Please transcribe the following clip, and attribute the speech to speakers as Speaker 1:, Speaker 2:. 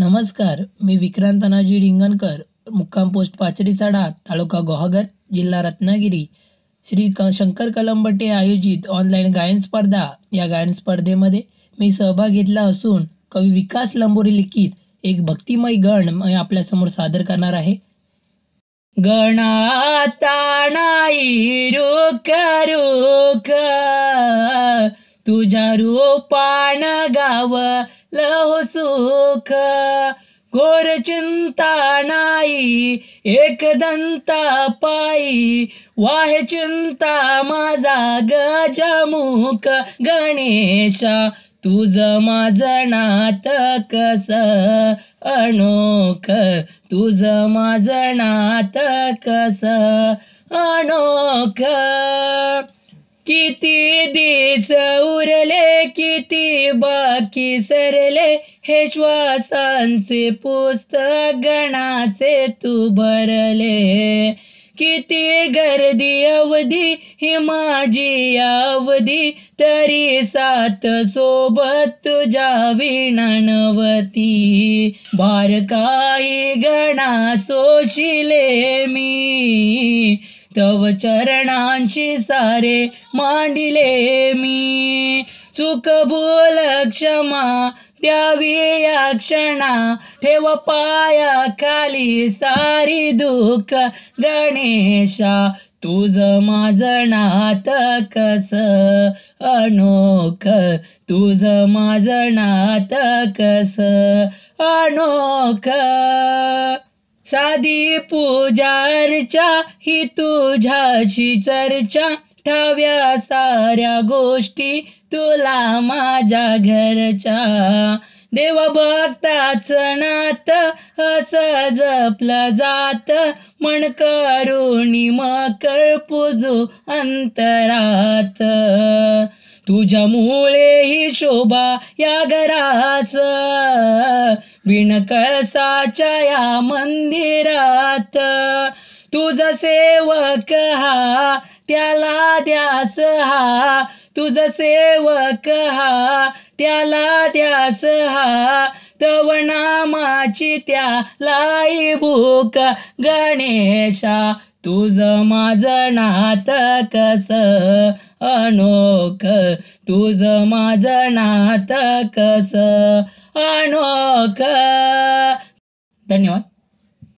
Speaker 1: नमस्कार मी विक्रांत तानाजी रिंगणकर मुक्काम पोस्ट पाचरी साडा तालुका गोहगर जिल्हा रत्नागिरी श्री शंकर कलंबटे आयोजित ऑनलाईन गायन स्पर्धा या गायन स्पर्धेमध्ये मी सहभाग घेतला असून कवी विकास लंबोरी लिखित एक भक्तिमय गण मी आपल्यासमोर सादर करणार आहे गणाता नाही रुक तुझ्या रूपान लहो सुख कोर चिंता नाही एक दंता पायी वाहे चिंता माझा गजमुख गणेशा तुझ माझ नात कस अनोख तुझ माझ नात कस अनोख किती दिस उरले किती बाकी सरले हे श्वासांचे पुस्तक गणाचे तू भरले किती गर्दी अवधी ही माझी अवधी तरी सात सोबत तुझ्या विणवती बारकाई गणा सोशिले मी तव चरणांशी सारे मांडिले मी चुक बोल क्षमा द्यावी या क्षणा ठेव पाया खाली सारी दुःख गणेशा तुझ माझ नात कस अनोख तुझ माझ नात कस अनोख साधी पूजारच्या ही तुझ्याशी चर्चा ठाव्या साऱ्या गोष्टी तुला माझ्या घरच्या भक्ताच नात अस जपलं जात म्हण करुणी मकर पुजू अंतरात तुझ्यामुळे ही शोभा या घराच विणकळसाच्या या मंदिरात तुझ सेवक हा त्याला द्यास हा तुझ सेवक हा त्याला द्यास हा तव नामाची त्या लाई भूक गणेशा तुझ माझ नात कस अनोख तुझ माझ नात कस अनोख धन्यवाद